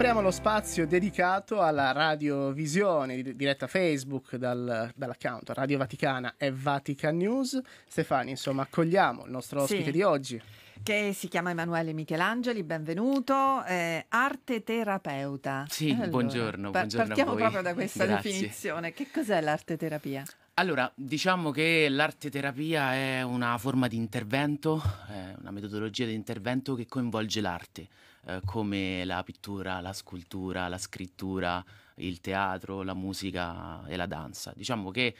Apriamo lo spazio dedicato alla radiovisione diretta Facebook dal, dall'account Radio Vaticana e Vatican News. Stefani, insomma, accogliamo il nostro ospite sì. di oggi che si chiama Emanuele Michelangeli, benvenuto, eh, arte terapeuta. Sì, allora, buongiorno, par- buongiorno. Partiamo proprio da questa Grazie. definizione. Che cos'è l'arte terapia? Allora, diciamo che l'arte terapia è una forma di intervento, una metodologia di intervento che coinvolge l'arte eh, come la pittura, la scultura, la scrittura, il teatro, la musica e la danza. Diciamo che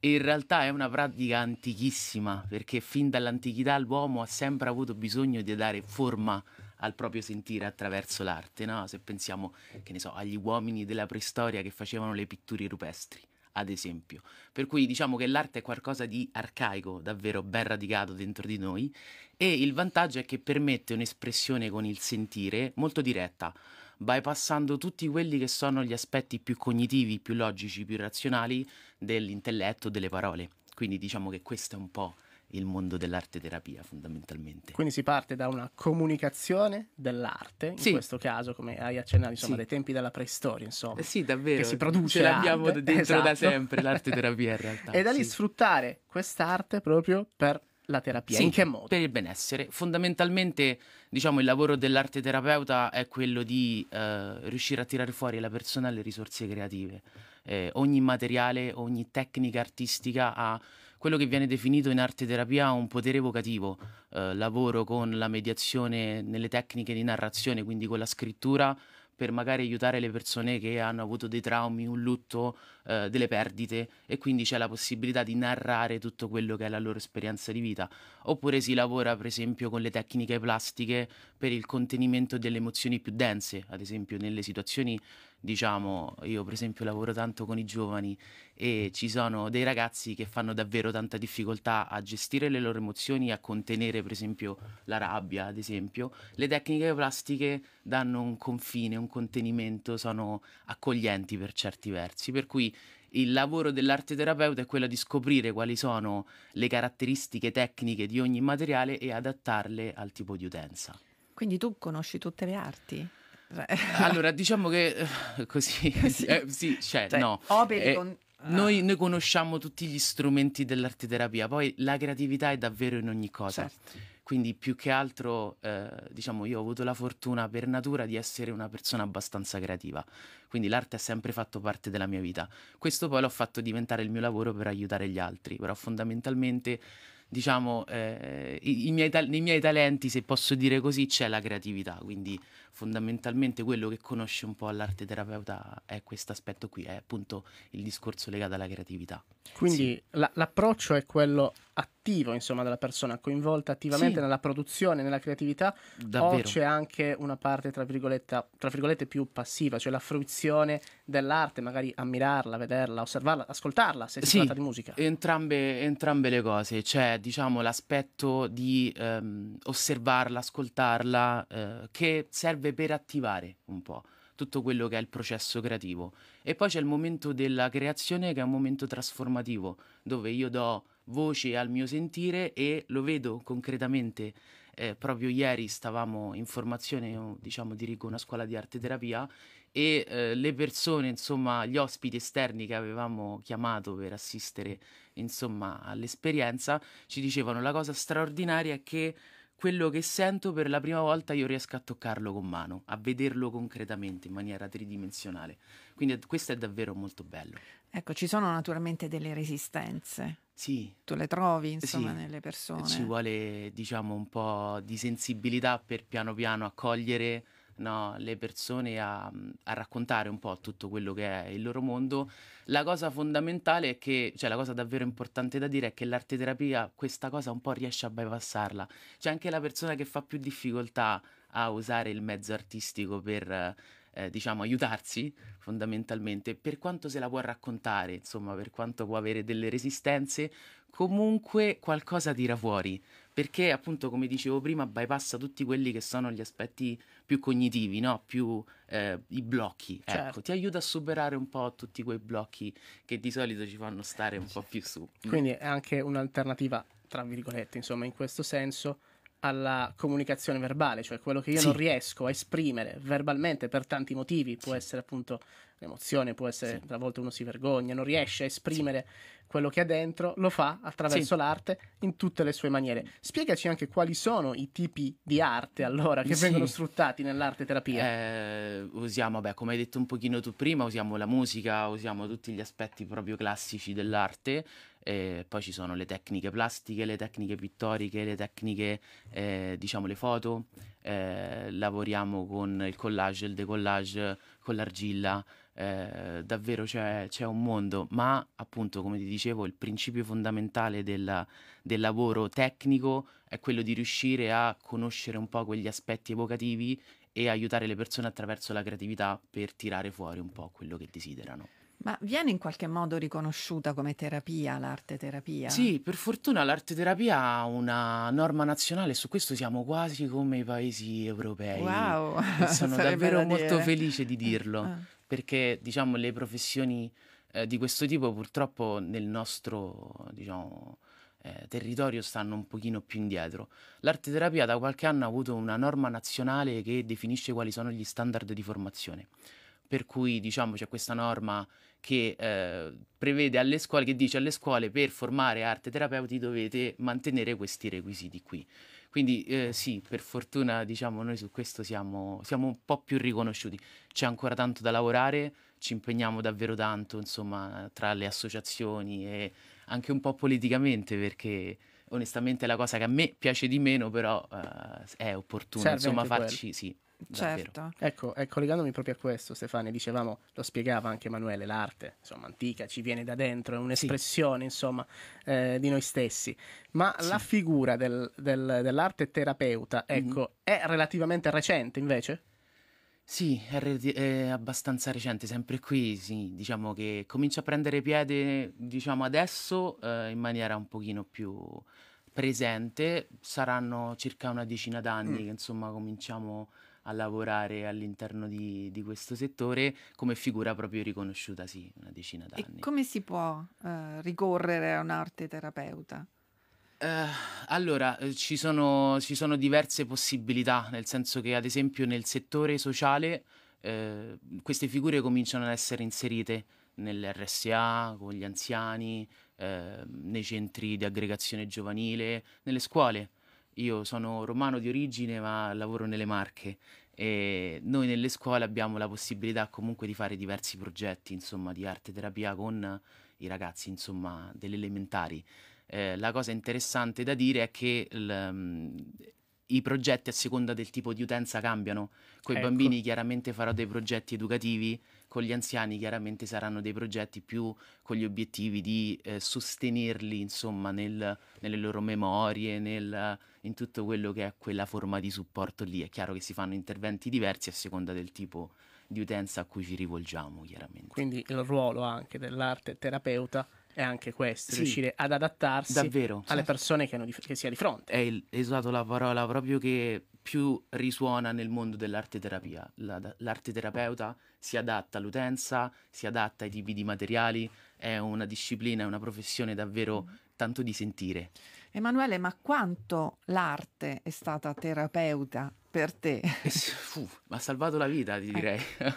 in realtà è una pratica antichissima perché fin dall'antichità l'uomo ha sempre avuto bisogno di dare forma al proprio sentire attraverso l'arte, no? se pensiamo so, agli uomini della preistoria che facevano le pitture rupestri ad esempio. Per cui diciamo che l'arte è qualcosa di arcaico, davvero ben radicato dentro di noi e il vantaggio è che permette un'espressione con il sentire molto diretta, bypassando tutti quelli che sono gli aspetti più cognitivi, più logici, più razionali dell'intelletto, delle parole. Quindi diciamo che questo è un po' il mondo dell'arte terapia fondamentalmente. Quindi si parte da una comunicazione dell'arte, in sì. questo caso come hai accennato, insomma, sì. dai tempi della preistoria, insomma. Eh sì, davvero. Che si produce. Ce l'abbiamo arte. dentro esatto. da sempre l'arte terapia in realtà. e da lì sì. sfruttare quest'arte proprio per la terapia. Sì, in che modo? Per il benessere. Fondamentalmente, diciamo, il lavoro dell'arte terapeuta è quello di eh, riuscire a tirare fuori la persona alle risorse creative. Eh, ogni materiale, ogni tecnica artistica ha quello che viene definito in arte terapia un potere evocativo. Eh, lavoro con la mediazione nelle tecniche di narrazione, quindi con la scrittura per magari aiutare le persone che hanno avuto dei traumi, un lutto, eh, delle perdite e quindi c'è la possibilità di narrare tutto quello che è la loro esperienza di vita. Oppure si lavora per esempio con le tecniche plastiche per il contenimento delle emozioni più dense, ad esempio nelle situazioni diciamo, io per esempio lavoro tanto con i giovani e mm. ci sono dei ragazzi che fanno davvero tanta difficoltà a gestire le loro emozioni, a contenere per esempio la rabbia, ad esempio, le tecniche plastiche danno un confine, un contenimento, sono accoglienti per certi versi, per cui il lavoro dell'arte terapeuta è quello di scoprire quali sono le caratteristiche tecniche di ogni materiale e adattarle al tipo di utenza. Quindi tu conosci tutte le arti? Cioè. allora, diciamo che eh, così, così. Eh, sì, cioè, cioè no. Eh, con... Ah. noi, noi, conosciamo tutti gli strumenti dell'arteterapia, poi la creatività è davvero in ogni cosa. Certo. Quindi più che altro, eh, diciamo, io ho avuto la fortuna per natura di essere una persona abbastanza creativa, quindi l'arte ha sempre fatto parte della mia vita. Questo poi l'ho fatto diventare il mio lavoro per aiutare gli altri, però fondamentalmente diciamo, eh, i, i miei, nei miei talenti, se posso dire così, c'è la creatività, quindi fondamentalmente quello che conosce un po' l'arte terapeuta è questo aspetto qui, è appunto il discorso legato alla creatività. Quindi sì. la, l'approccio è quello attivo insomma della persona coinvolta attivamente sì. nella produzione nella creatività Davvero. o c'è anche una parte tra virgolette, tra virgolette più passiva cioè la fruizione dell'arte magari ammirarla vederla osservarla ascoltarla se si sì, tratta di musica entrambe, entrambe le cose c'è diciamo l'aspetto di ehm, osservarla ascoltarla eh, che serve per attivare un po' tutto quello che è il processo creativo e poi c'è il momento della creazione che è un momento trasformativo dove io do voce al mio sentire e lo vedo concretamente. Eh, proprio ieri stavamo in formazione, eh, diciamo dirigo una scuola di arte terapia e eh, le persone, insomma gli ospiti esterni che avevamo chiamato per assistere insomma all'esperienza ci dicevano la cosa straordinaria è che quello che sento per la prima volta io riesco a toccarlo con mano, a vederlo concretamente in maniera tridimensionale. Quindi questo è davvero molto bello. Ecco, ci sono naturalmente delle resistenze. Sì. Tu le trovi, insomma, sì. nelle persone. Ci vuole, diciamo, un po' di sensibilità per piano piano accogliere no, le persone a, a, raccontare un po' tutto quello che è il loro mondo. La cosa fondamentale è che, cioè la cosa davvero importante da dire è che l'arte terapia questa cosa un po' riesce a bypassarla. Cioè anche la persona che fa più difficoltà a usare il mezzo artistico per eh, diciamo, aiutarsi fondamentalmente, per quanto se la può raccontare, insomma, per quanto può avere delle resistenze, comunque qualcosa tira fuori, perché appunto, come dicevo prima, bypassa tutti quelli che sono gli aspetti più cognitivi, no? più eh, i blocchi. Ecco, certo. Ecco, ti aiuta a superare un po' tutti quei blocchi che di solito ci fanno stare un certo. po' più su. Quindi è anche un'alternativa, tra virgolette, insomma, in questo senso alla comunicazione verbale, cioè quello che io sì. non riesco a esprimere verbalmente per tanti motivi, può sì. essere appunto l'emozione, può essere sì. a volte uno si vergogna, non riesce a esprimere quello che ha dentro, lo fa attraverso l'arte in tutte le sue maniere. Spiegaci anche quali sono i tipi di arte allora che vengono sfruttati nell'arte terapia. Eh, usiamo, beh, come hai detto un pochino tu prima, usiamo la musica, usiamo tutti gli aspetti proprio classici dell'arte e poi ci sono le tecniche plastiche, le tecniche pittoriche, le tecniche, eh, diciamo, le foto. Eh, lavoriamo con il collage, il decollage, con l'argilla. Eh, davvero c'è, c'è, un mondo, ma appunto, come ti dicevo, il principio fondamentale della, del lavoro tecnico è quello di riuscire a conoscere un po' quegli aspetti evocativi e aiutare le persone attraverso la creatività per tirare fuori un po' quello che desiderano. Ma viene in qualche modo riconosciuta come terapia, l'arte terapia? Sì, per fortuna l'arte terapia ha una norma nazionale, e su questo siamo quasi come i paesi europei. Wow! E sono davvero molto felice di dirlo, ah. perché diciamo le professioni eh, di questo tipo purtroppo nel nostro diciamo, eh, territorio stanno un pochino più indietro. L'arte terapia da qualche anno ha avuto una norma nazionale che definisce quali sono gli standard di formazione per cui diciamo c'è questa norma che eh, prevede alle scuole, che dice alle scuole per formare arte terapeuti dovete mantenere questi requisiti qui. Quindi eh, sì, per fortuna diciamo noi su questo siamo, siamo, un po' più riconosciuti. C'è ancora tanto da lavorare, ci impegniamo davvero tanto insomma tra le associazioni e anche un po' politicamente perché onestamente la cosa che a me piace di meno, però uh, è opportuno Serve insomma farci quello. sì. Certo. Ecco, eh, collegandomi proprio a questo, Stefania, dicevamo, lo spiegava anche Emanuele, l'arte, insomma, antica, ci viene da dentro, è un'espressione, sì. insomma, eh, di noi stessi. Ma sì. la figura del, del, dell'arte terapeuta, ecco, mm. è relativamente recente, invece? Sì, è reti è abbastanza recente, sempre qui sì, diciamo che comincia a prendere piede, diciamo adesso, ehm, in maniera un pochino più presente. Saranno circa una decina d'anni Mh. Mm. che insomma cominciamo a lavorare all'interno di di questo settore come figura proprio riconosciuta, sì, una decina d'anni. E come si può, ehm, ricorrere a un'arte terapeuta? Eh, allora, eh, ci sono, ci sono diverse possibilità, nel senso che ad esempio nel settore sociale eh, queste figure cominciano ad essere inserite nell'RSA, con gli anziani, eh, nei centri di aggregazione giovanile, nelle scuole. Io sono romano di origine ma lavoro nelle Marche e noi nelle scuole abbiamo la possibilità comunque di fare diversi progetti, insomma, di arte terapia con i ragazzi, insomma, delle elementari eh, la cosa interessante da dire è che il, mm, i progetti a seconda del tipo di utenza cambiano. Con i ecco. bambini chiaramente farò dei progetti educativi, con gli anziani chiaramente saranno dei progetti più con gli obiettivi di eh, sostenerli, insomma, nel, nelle loro memorie, nel, in tutto quello che è quella forma di supporto lì. È chiaro che si fanno interventi diversi a seconda del tipo di utenza a cui ci rivolgiamo, chiaramente. Quindi il ruolo anche dell'arte terapeuta è anche questo, sì, riuscire ad adattarsi davvero, alle certo. persone che, hanno, che, si ha di fronte. È il, esatto la parola proprio che più risuona nel mondo dell'arte terapia. La, l'arte terapeuta si adatta all'utenza, si adatta ai tipi di materiali, è una disciplina, è una professione davvero mm-hmm. tanto di sentire. Emanuele, ma quanto l'arte è stata terapeuta per te? Eh mi ha salvato la vita, ti ecco. direi. Eh.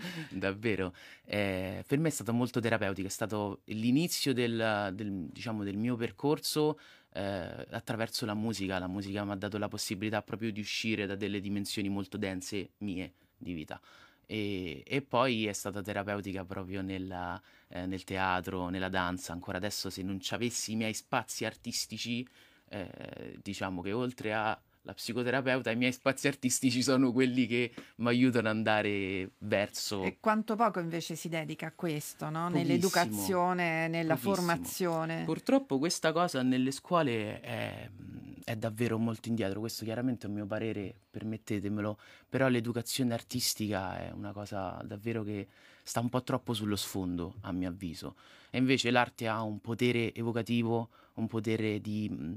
Davvero. Eh, per me è stato molto terapeutico, è stato l'inizio del, del, diciamo, del mio percorso eh, attraverso la musica. La musica mi ha dato la possibilità proprio di uscire da delle dimensioni molto dense mie di vita. E, e poi è stata terapeutica proprio nella, eh, nel teatro, nella danza. Ancora adesso se non ci avessi i miei spazi artistici, eh, diciamo che oltre a la psicoterapeuta, i miei spazi artistici sono quelli che mi aiutano ad andare verso... E quanto poco invece si dedica a questo, no? nell'educazione, nella pochissimo. formazione. Purtroppo questa cosa nelle scuole è, mm, è, davvero molto indietro, questo chiaramente è un mio parere, permettetemelo, però l'educazione artistica è una cosa davvero che sta un po' troppo sullo sfondo, a mio avviso. E invece l'arte ha un potere evocativo, un potere di mm,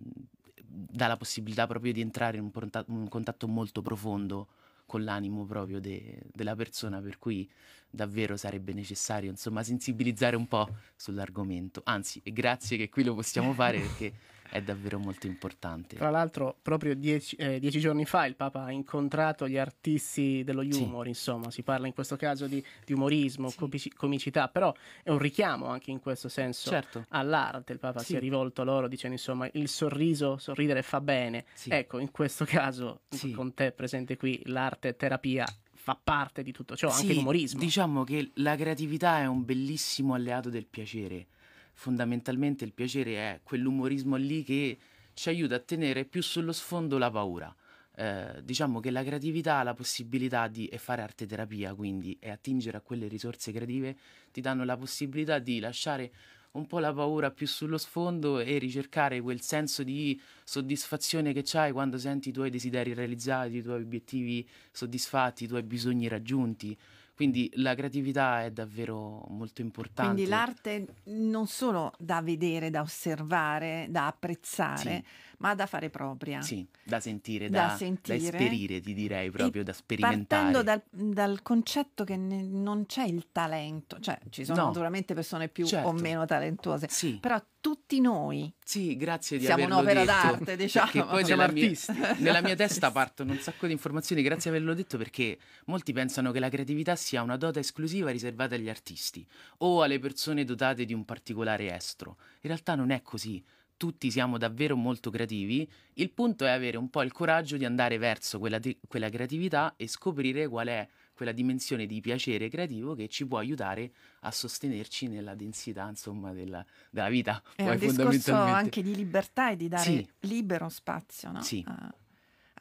dà la possibilità proprio di entrare in un, porta- un contatto molto profondo con l'animo proprio de- della persona, per cui davvero sarebbe necessario insomma sensibilizzare un po' sull'argomento. Anzi, grazie che qui lo possiamo fare perché è davvero molto importante. Tra l'altro, proprio dieci, eh, dieci, giorni fa il Papa ha incontrato gli artisti dello humor, sì. insomma, si parla in questo caso di, di umorismo, sì. comici, comicità, però è un richiamo anche in questo senso certo. all'arte. Il Papa sì. si è rivolto loro dicendo, insomma, il sorriso, sorridere fa bene. Ecco, in questo caso, con te presente qui, l'arte terapia fa parte di tutto ciò, sì, anche l'umorismo. Diciamo che la creatività è un bellissimo alleato del piacere fondamentalmente il piacere è quell'umorismo lì che ci aiuta a tenere più sullo sfondo la paura. Eh, diciamo che la creatività, la possibilità di fare arte terapia, quindi e attingere a quelle risorse creative, ti danno la possibilità di lasciare un po' la paura più sullo sfondo e ricercare quel senso di soddisfazione che hai quando senti i tuoi desideri realizzati, i tuoi obiettivi soddisfatti, i tuoi bisogni raggiunti. Quindi la creatività è davvero molto importante. Quindi l'arte non solo da vedere, da osservare, da apprezzare, sì. ma da fare propria. Sì, da sentire, da, da, sentire. da esperire, ti direi proprio, e da sperimentare. Partendo dal, dal concetto che ne, non c'è il talento, cioè ci sono no. naturalmente persone più certo. o meno talentuose, sì. però tutti noi. Sì, grazie di siamo averlo detto. un'opera d'arte, diciamo. Che poi nella mia, nella mia testa partono un sacco di informazioni, grazie di averlo detto perché molti pensano che la creatività sia una dota esclusiva riservata agli artisti o alle persone dotate di un particolare estro. In realtà non è così. Tutti siamo davvero molto creativi, il punto è avere un po' il coraggio di andare verso quella, te- quella creatività e scoprire qual è quella dimensione di piacere creativo che ci può aiutare a sostenerci nella densità insomma della, della vita. È un discorso anche di libertà e di dare sì. libero spazio no? sì. Ah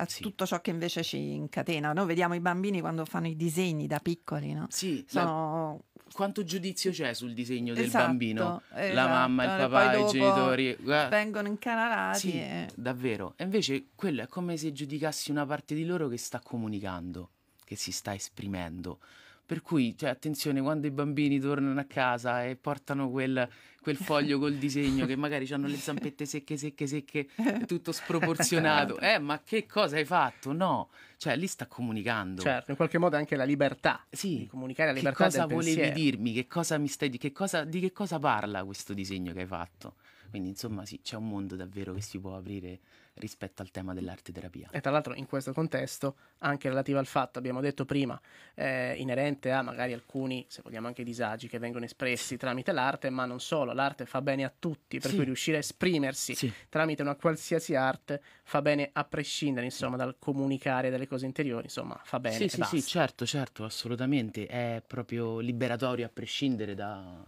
a sì. tutto ciò che invece ci incatena. Noi vediamo i bambini quando fanno i disegni da piccoli, no? Sì, sono... La... quanto giudizio c'è sul disegno esatto, del bambino? Esatto. La mamma, il eh, papà, i genitori eh. vengono incanalati. Sì, e... davvero. E invece quello è come se giudicassi una parte di loro che sta comunicando, che si sta esprimendo. Per cui, cioè, attenzione, quando i bambini tornano a casa e portano quel, quel foglio col disegno, che magari hanno le zampette secche, secche, secche, tutto sproporzionato, certo. eh, ma che cosa hai fatto? No, cioè, lì sta comunicando. Certo, in qualche modo anche la libertà sì. di comunicare, la libertà che cosa volevi dirmi, che cosa mi stai, che cosa, di che cosa parla questo disegno che hai fatto? Quindi insomma sì, c'è un mondo davvero che si può aprire rispetto al tema dell'arte terapia. E tra l'altro in questo contesto, anche relativo al fatto, abbiamo detto prima, eh, inerente a magari alcuni, se vogliamo anche disagi che vengono espressi tramite l'arte, ma non solo, l'arte fa bene a tutti, per sì. cui riuscire a esprimersi sì. tramite una qualsiasi arte fa bene a prescindere insomma dal comunicare delle cose interiori, insomma fa bene. Sì, sì, basta. sì, certo, certo, assolutamente, è proprio liberatorio a prescindere da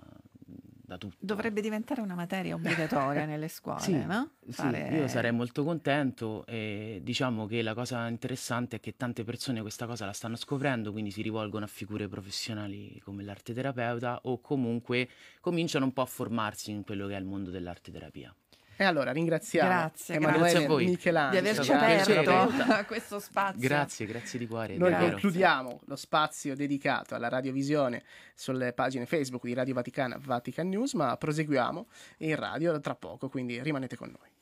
da tutto. Dovrebbe diventare una materia obbligatoria nelle scuole, sì, no? Fare... Sì, io sarei molto contento e diciamo che la cosa interessante è che tante persone questa cosa la stanno scoprendo, quindi si rivolgono a figure professionali come l'arte terapeuta o comunque cominciano un po' a formarsi in quello che è il mondo dell'arte terapia. E allora ringraziamo grazie, Emanuele grazie Michelangelo di averci aperto questo spazio. Grazie, grazie di cuore. Noi davvero. concludiamo lo spazio dedicato alla radiovisione sulle pagine Facebook di Radio Vaticana, Vatican News, ma proseguiamo in radio tra poco, quindi rimanete con noi.